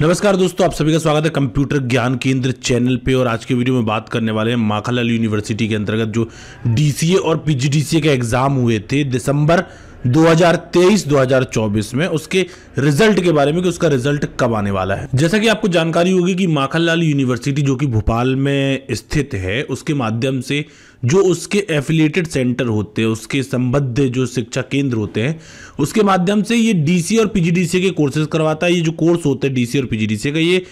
नमस्कार दोस्तों आप सभी का स्वागत है कंप्यूटर ज्ञान केंद्र चैनल पे और आज के वीडियो में बात करने वाले हैं माखालाल यूनिवर्सिटी के अंतर्गत जो डीसीए और पीजीडीसीए के एग्ज़ाम हुए थे दिसंबर 2023-2024 में उसके रिजल्ट के बारे में कि उसका रिजल्ट कब आने वाला है जैसा कि आपको जानकारी होगी कि माखनलाल यूनिवर्सिटी जो कि भोपाल में स्थित है उसके माध्यम से जो उसके एफिलिएटेड सेंटर होते हैं उसके संबद्ध जो शिक्षा केंद्र होते हैं उसके माध्यम से ये डीसी और पीजीडीसी के कोर्सेज करवाता है ये जो कोर्स होते हैं डीसी और पीजीडीसी का ये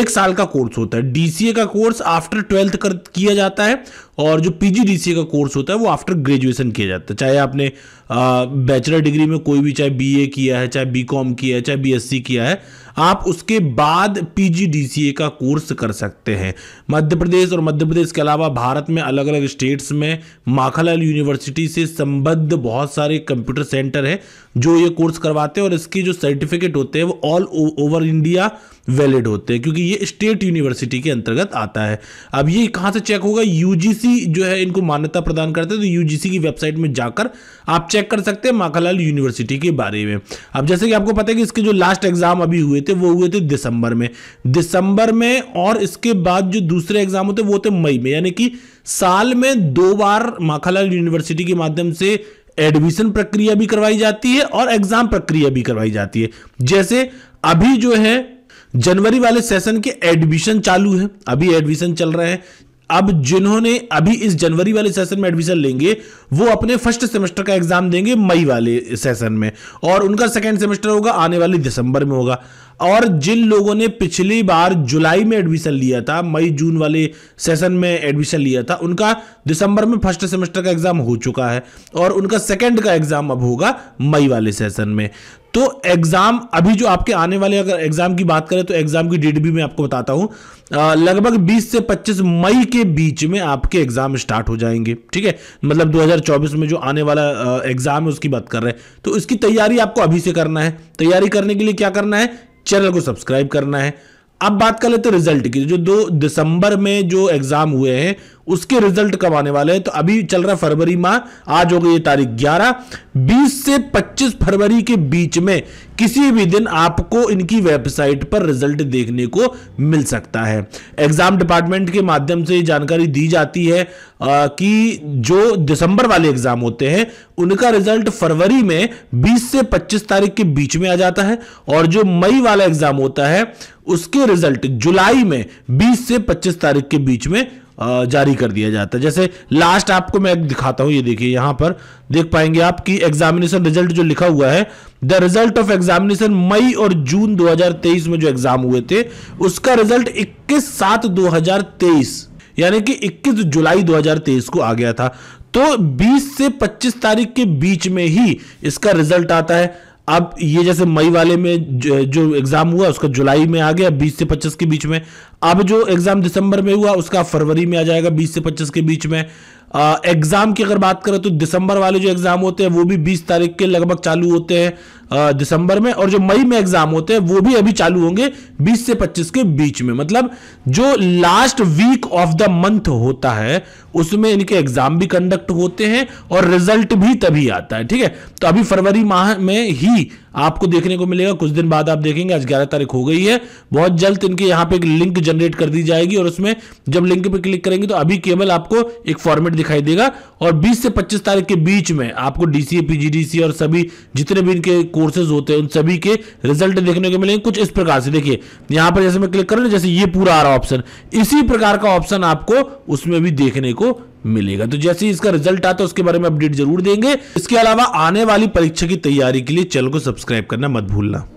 एक साल का कोर्स होता है डीसीए का कोर्स आफ्टर ट्वेल्थ कर किया जाता है और जो पीजीडीसीए का कोर्स होता है वो आफ्टर ग्रेजुएशन किया जाता है चाहे आपने बैचलर डिग्री में कोई भी चाहे बीए किया है चाहे बीकॉम किया है चाहे बीएससी किया है आप उसके बाद पीजीडीसीए का कोर्स कर सकते हैं मध्य प्रदेश और मध्य प्रदेश के अलावा भारत में अलग अलग स्टेट्स में माखालाल यूनिवर्सिटी से संबद्ध बहुत सारे कंप्यूटर सेंटर है जो ये कोर्स करवाते हैं और इसके जो सर्टिफिकेट होते हैं वो ऑल ओवर इंडिया वैलिड होते हैं क्योंकि ये स्टेट यूनिवर्सिटी के अंतर्गत आता है अब ये कहाँ से चेक होगा यू जो है इनको मान्यता प्रदान करते हैं तो यू की वेबसाइट में जाकर आप चेक कर सकते हैं माखालाल यूनिवर्सिटी के बारे में अब जैसे कि आपको पता है कि इसके जो लास्ट एग्जाम अभी हुए थे थे वो हुए थे दिसंबर में दिसंबर में और इसके बाद जो दूसरे एग्जाम होते वो थे मई में यानी कि साल में दो बार माखालाल यूनिवर्सिटी के माध्यम से एडमिशन प्रक्रिया भी करवाई जाती है और एग्जाम प्रक्रिया भी करवाई जाती है जैसे अभी जो है जनवरी वाले सेशन के एडमिशन चालू है अभी एडमिशन चल रहे हैं अब जिन्होंने अभी इस जनवरी वाले सेशन में एडमिशन लेंगे वो अपने फर्स्ट सेमेस्टर का एग्जाम देंगे मई वाले सेशन में और उनका सेकेंड सेमेस्टर होगा आने वाले दिसंबर में होगा और जिन लोगों ने पिछली बार जुलाई में एडमिशन लिया था मई जून वाले सेशन में एडमिशन लिया था उनका दिसंबर में फर्स्ट सेमेस्टर का एग्जाम हो चुका है और उनका सेकेंड का एग्जाम अब होगा मई वाले सेशन में तो एग्जाम अभी जो आपके आने वाले अगर एग्जाम की बात करें तो एग्जाम की डेट भी मैं आपको बताता हूं लगभग 20 से 25 मई के बीच में आपके एग्जाम स्टार्ट हो जाएंगे ठीक है मतलब 2024 में जो आने वाला एग्जाम है उसकी बात कर रहे हैं तो इसकी तैयारी आपको अभी से करना है तैयारी करने के लिए क्या करना है चैनल को सब्सक्राइब करना है अब बात कर लेते हैं रिजल्ट की जो दो दिसंबर में जो एग्ज़ाम हुए हैं उसके रिजल्ट कब आने वाले हैं तो अभी चल रहा फरवरी माह आज हो गई ये तारीख 11 20 से 25 फरवरी के बीच में किसी भी दिन आपको इनकी वेबसाइट पर रिजल्ट देखने को मिल सकता है एग्जाम डिपार्टमेंट के माध्यम से जानकारी दी जाती है आ, कि जो दिसंबर वाले एग्जाम होते हैं उनका रिजल्ट फरवरी में 20 से 25 तारीख के बीच में आ जाता है और जो मई वाला एग्जाम होता है उसके रिजल्ट जुलाई में 20 से 25 तारीख के बीच में जारी कर दिया जाता है जैसे लास्ट आपको मैं दिखाता हूं ये देखिए यहां पर देख पाएंगे आप कि एग्जामिनेशन रिजल्ट जो लिखा हुआ है द रिजल्ट ऑफ एग्जामिनेशन मई और जून 2023 में जो एग्जाम हुए थे उसका रिजल्ट 21 सात 2023 यानी कि 21 जुलाई 2023 को आ गया था तो 20 से 25 तारीख के बीच में ही इसका रिजल्ट आता है अब ये जैसे मई वाले में जो एग्ज़ाम हुआ उसका जुलाई में आ गया बीस से पच्चीस के बीच में अब जो एग्ज़ाम दिसंबर में हुआ उसका फरवरी में आ जाएगा बीस से पच्चीस के बीच में एग्ज़ाम की अगर बात करें तो दिसंबर वाले जो एग्ज़ाम होते हैं वो भी 20 तारीख के लगभग चालू होते हैं दिसंबर में और जो मई में एग्ज़ाम होते हैं वो भी अभी चालू होंगे 20 से 25 के बीच में मतलब जो last week of the month होता है उसमें इनके एग्ज़ाम भी कंडक्ट होते हैं और रिजल्ट भी तभी आता है ठीक है तो अभी फरवरी माह में ही आपको देखने को मिलेगा कुछ दिन बाद आप देखेंगे आज ग्यारह तारीख हो गई है बहुत जल्द इनके यहाँ पे एक लिंक जनरेट कर दी जाएगी और उसमें जब लिंक पे क्लिक करेंगे तो अभी केवल आपको एक फॉर्मेट दिखाई देगा और 20 से 25 तारीख के बीच में आपको डीसीए पीजीडीसी और सभी जितने भी इनके कोर्सेज होते हैं उन सभी के रिजल्ट देखने को मिलेंगे कुछ इस प्रकार से देखिए यहां पर जैसे मैं क्लिक करूँ जैसे ये पूरा आ रहा ऑप्शन इसी प्रकार का ऑप्शन आपको उसमें भी देखने को मिलेगा तो जैसे ही इसका रिजल्ट आता है उसके बारे में अपडेट जरूर देंगे इसके अलावा आने वाली परीक्षा की तैयारी के लिए चैनल को सब्सक्राइब करना मत भूलना